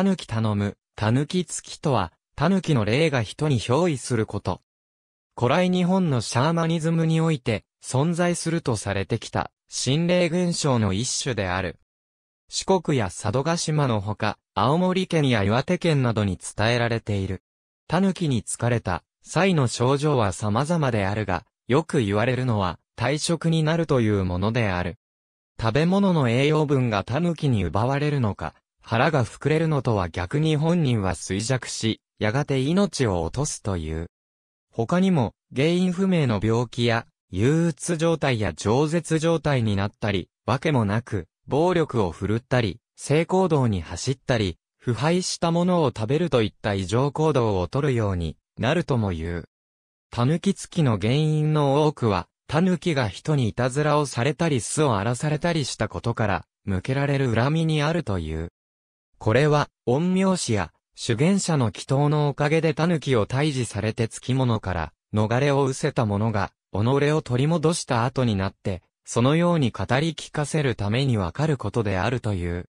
狸頼む、狸つきとは、狸の霊が人に憑依すること。古来日本のシャーマニズムにおいて、存在するとされてきた、心霊現象の一種である。四国や佐渡島のほか、青森県や岩手県などに伝えられている。狸に疲れた、際の症状は様々であるが、よく言われるのは、退職になるというものである。食べ物の栄養分が狸に奪われるのか、腹が膨れるのとは逆に本人は衰弱し、やがて命を落とすという。他にも、原因不明の病気や、憂鬱状態や饒舌状態になったり、わけもなく、暴力を振るったり、性行動に走ったり、腐敗したものを食べるといった異常行動をとるようになるとも言う。狸付きの原因の多くは、狸が人にいたずらをされたり巣を荒らされたりしたことから、向けられる恨みにあるという。これは、陰陽師や、主験者の祈祷のおかげで狸を退治されて付き物から、逃れを失せた者が、己を取り戻した後になって、そのように語り聞かせるためにわかることであるという。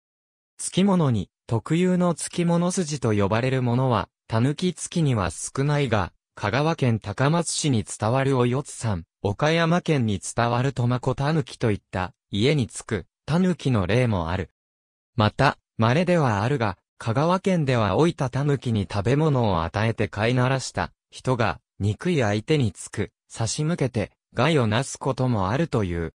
付き物に、特有の付き物筋と呼ばれるものは、狸付きには少ないが、香川県高松市に伝わるおよつさん、岡山県に伝わるとまこといった、家につく、たぬきの例もある。また、稀ではあるが、香川県では老いた狸に食べ物を与えて飼いならした人が、憎い相手につく、差し向けて、害をなすこともあるという。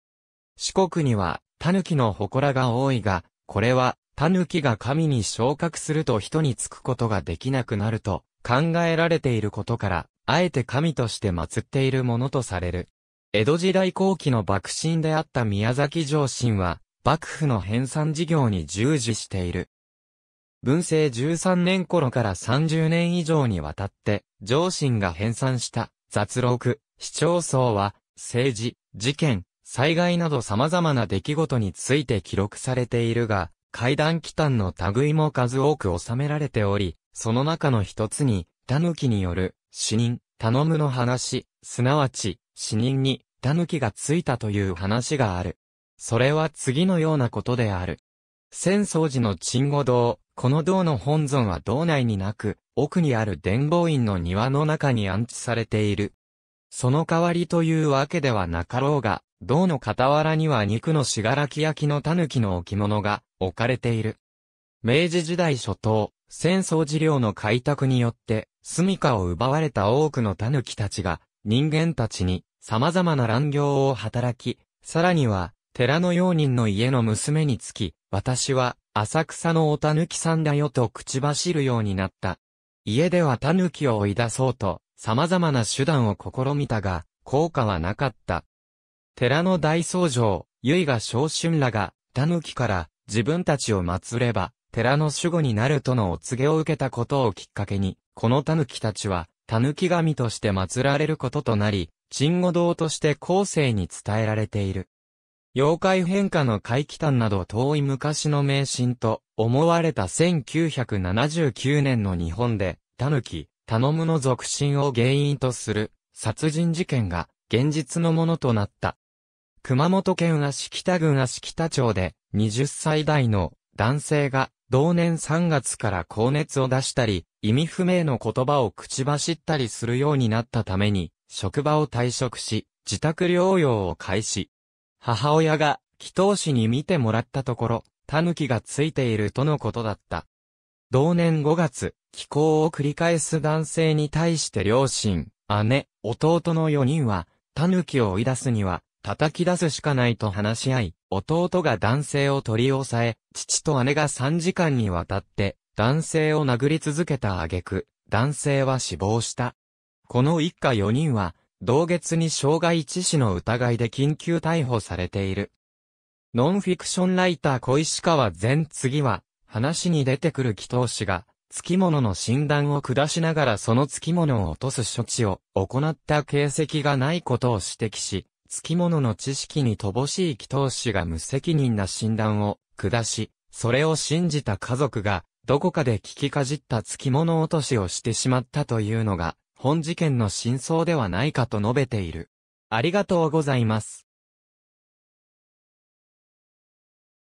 四国には、狸の祠が多いが、これは、狸が神に昇格すると人につくことができなくなると考えられていることから、あえて神として祀っているものとされる。江戸時代後期の幕臣であった宮崎上神は、幕府の編纂事業に従事している。文政13年頃から30年以上にわたって、上信が編纂した雑録、市町村は、政治、事件、災害など様々な出来事について記録されているが、階段期間の類も数多く収められており、その中の一つに、狸による、死人、頼むの話、すなわち、死人に、狸がついたという話がある。それは次のようなことである。浅草寺の鎮護堂、この堂の本尊は堂内になく、奥にある伝法院の庭の中に安置されている。その代わりというわけではなかろうが、銅の傍らには肉のしがらき焼きの狸の置物が置かれている。明治時代初頭、戦争事業の開拓によって、住処を奪われた多くの狸たちが、人間たちに様々な乱行を働き、さらには、寺の用人の家の娘につき、私は、浅草のおたぬきさんだよと口走るようになった。家ではたぬきを追い出そうと、様々な手段を試みたが、効果はなかった。寺の大僧正、いが昇春らが、たぬきから自分たちを祀れば、寺の守護になるとのお告げを受けたことをきっかけに、このたぬきたちは、たぬき神として祀られることとなり、鎮護堂として後世に伝えられている。妖怪変化の怪奇譚など遠い昔の迷信と思われた1979年の日本で、狸、頼むの俗信を原因とする殺人事件が現実のものとなった。熊本県足北郡足北町で20歳代の男性が同年3月から高熱を出したり、意味不明の言葉を口走ったりするようになったために、職場を退職し、自宅療養を開始。母親が、祈祷師に見てもらったところ、狸がついているとのことだった。同年5月、気候を繰り返す男性に対して両親、姉、弟の4人は、狸を追い出すには、叩き出すしかないと話し合い、弟が男性を取り押さえ、父と姉が3時間にわたって、男性を殴り続けた挙句、男性は死亡した。この一家4人は、同月に傷害致死の疑いで緊急逮捕されている。ノンフィクションライター小石川前次は、話に出てくる祈祷師が、月き物の診断を下しながらその月き物を落とす処置を行った形跡がないことを指摘し、月き物の知識に乏しい祈祷師が無責任な診断を下し、それを信じた家族が、どこかで聞きかじった月き物落としをしてしまったというのが、本事件の真相ではないかと述べている。ありがとうございます。